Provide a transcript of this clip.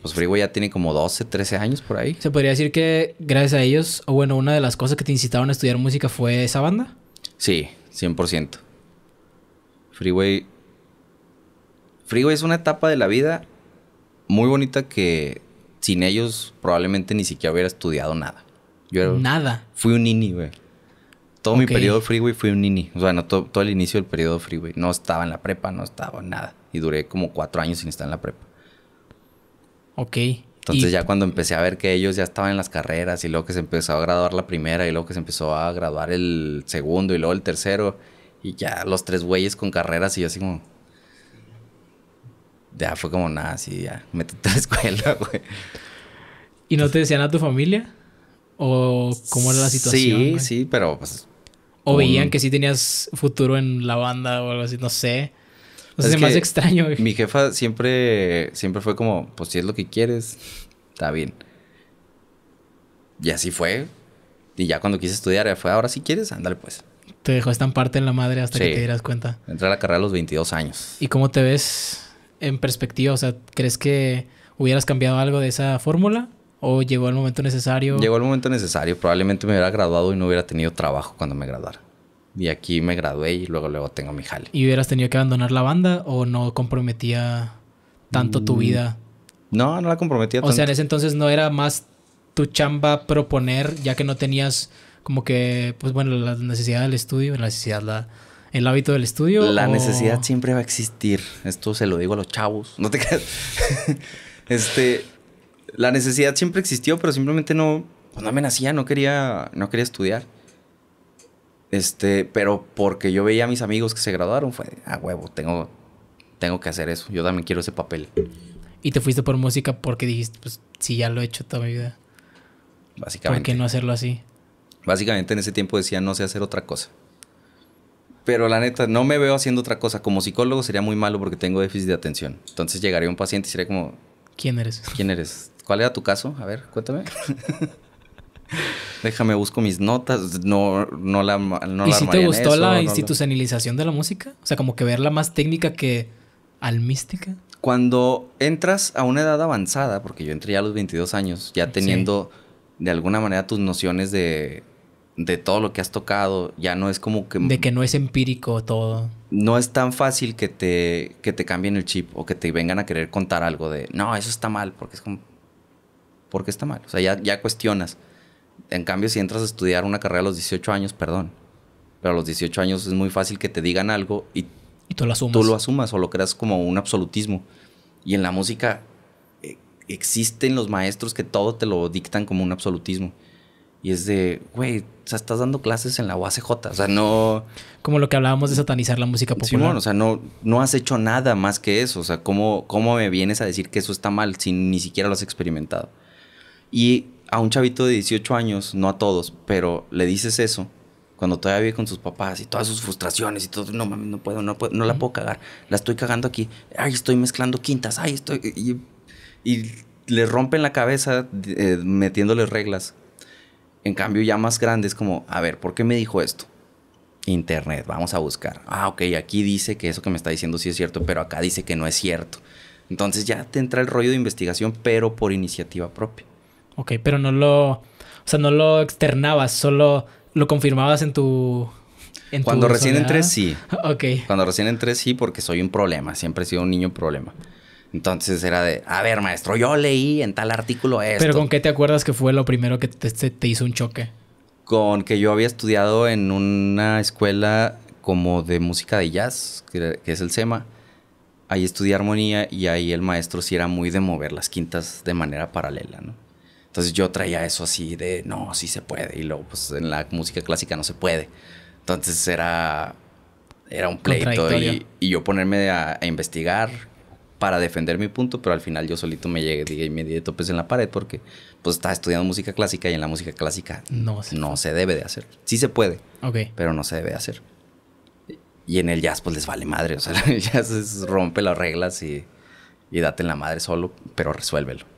Pues Freeway ya tiene como 12, 13 años por ahí. ¿Se podría decir que gracias a ellos, o bueno, una de las cosas que te incitaron a estudiar música fue esa banda? Sí, 100%. Freeway. Freeway es una etapa de la vida muy bonita que sin ellos probablemente ni siquiera hubiera estudiado nada. Yo nada. Fui un nini, güey. Todo mi periodo freeway fui un nini. O sea, no, todo, el inicio del periodo freeway. No estaba en la prepa, no estaba en nada. Y duré como cuatro años sin estar en la prepa. Ok. Entonces ya cuando empecé a ver que ellos ya estaban en las carreras y luego que se empezó a graduar la primera y luego que se empezó a graduar el segundo y luego el tercero y ya los tres güeyes con carreras y yo así como... Ya fue como nada, así ya, métete a la escuela, güey. ¿Y no te decían a tu familia? ¿O cómo era la situación? Sí, sí, pero pues... O veían que sí tenías futuro en la banda o algo así, no sé. O sea, es más extraño, Mi jefa siempre, siempre fue como, pues si es lo que quieres, está bien. Y así fue. Y ya cuando quise estudiar, ya fue, ahora si quieres, ándale pues. Te dejó parte en la madre hasta que te dieras cuenta. Entré a la carrera a los 22 años. ¿Y cómo te ves en perspectiva? O sea, ¿crees que hubieras cambiado algo de esa fórmula? ¿O llegó el momento necesario? Llegó el momento necesario. Probablemente me hubiera graduado y no hubiera tenido trabajo cuando me graduara y aquí me gradué y luego luego tengo mi jale. ¿Y hubieras tenido que abandonar la banda o no comprometía tanto tu mm, vida? No, no la comprometía tanto. O sea, en ese entonces no era más tu chamba proponer, ya que no tenías como que, pues bueno, la necesidad del estudio, la necesidad, el hábito del estudio. La necesidad siempre va a existir. Esto se lo digo a los chavos. No te creas. este, la necesidad siempre existió, pero simplemente no, no me nacía, no quería, no quería estudiar. Este, pero porque yo veía a mis amigos que se graduaron, fue, a ah, huevo, tengo, tengo que hacer eso. Yo también quiero ese papel. Y te fuiste por música porque dijiste, pues, si ya lo he hecho toda mi vida. Básicamente. ¿Por qué no hacerlo así? Básicamente en ese tiempo decía, no sé hacer otra cosa. Pero la neta, no me veo haciendo otra cosa. Como psicólogo sería muy malo porque tengo déficit de atención. Entonces llegaría un paciente y sería como... ¿Quién eres? ¿Quién eres? ¿Cuál era tu caso? A ver, cuéntame. déjame busco mis notas, no, no la no ¿Y si te gustó la institucionalización de la música? O sea, como que verla más técnica que al mística. Cuando entras a una edad avanzada, porque yo entré ya a los 22 años, ya teniendo de alguna manera tus nociones de, todo lo que has tocado, ya no es como que... De que no es empírico todo. No es tan fácil que te, que te cambien el chip o que te vengan a querer contar algo de, no, eso está mal, porque es como... Porque está mal. O sea, ya, ya cuestionas. En cambio, si entras a estudiar una carrera a los 18 años, perdón. Pero a los 18 años es muy fácil que te digan algo y, y tú, lo asumas. tú lo asumas o lo creas como un absolutismo. Y en la música eh, existen los maestros que todo te lo dictan como un absolutismo. Y es de, güey, o sea, estás dando clases en la UACJ. O sea, no. Como lo que hablábamos de satanizar la música popular. Sí, bueno, o sea, no, no has hecho nada más que eso. O sea, ¿cómo, ¿cómo me vienes a decir que eso está mal si ni siquiera lo has experimentado? Y a un chavito de 18 años, no a todos, pero le dices eso, cuando todavía vive con sus papás y todas sus frustraciones y todo, no mami, no puedo, no no la puedo cagar, la estoy cagando aquí, ay, estoy mezclando quintas, ay, estoy. Y, y le rompen la cabeza Metiéndoles eh, metiéndole reglas. En cambio, ya más grandes, como, a ver, ¿por qué me dijo esto? Internet, vamos a buscar. Ah, ok, aquí dice que eso que me está diciendo sí es cierto, pero acá dice que no es cierto. Entonces ya te entra el rollo de investigación, pero por iniciativa propia. Ok, pero no lo. O sea, no lo externabas, solo lo confirmabas en tu. En Cuando recién entré, sí. Ok. Cuando recién entré, sí, porque soy un problema. Siempre he sido un niño problema. Entonces era de, a ver, maestro, yo leí en tal artículo esto. Pero ¿con qué te acuerdas que fue lo primero que te, hizo un choque? Con que yo había estudiado en una escuela como de música de jazz, que, que es el SEMA. Ahí estudié armonía y ahí el maestro sí era muy de mover las quintas de manera paralela, ¿no? Entonces yo traía eso así de, no, sí se puede. Y luego, pues en la música clásica no se puede. Entonces era, era un pleito y, yo ponerme a, investigar para defender mi punto, pero al final yo solito me llegué y me di de topes en la pared porque pues estaba estudiando música clásica y en la música clásica no, se, no se debe de hacer. Sí se puede, pero no se debe de hacer. Y en el jazz pues les vale madre, o sea, el jazz rompe las reglas y, y date en la madre solo, pero resuélvelo.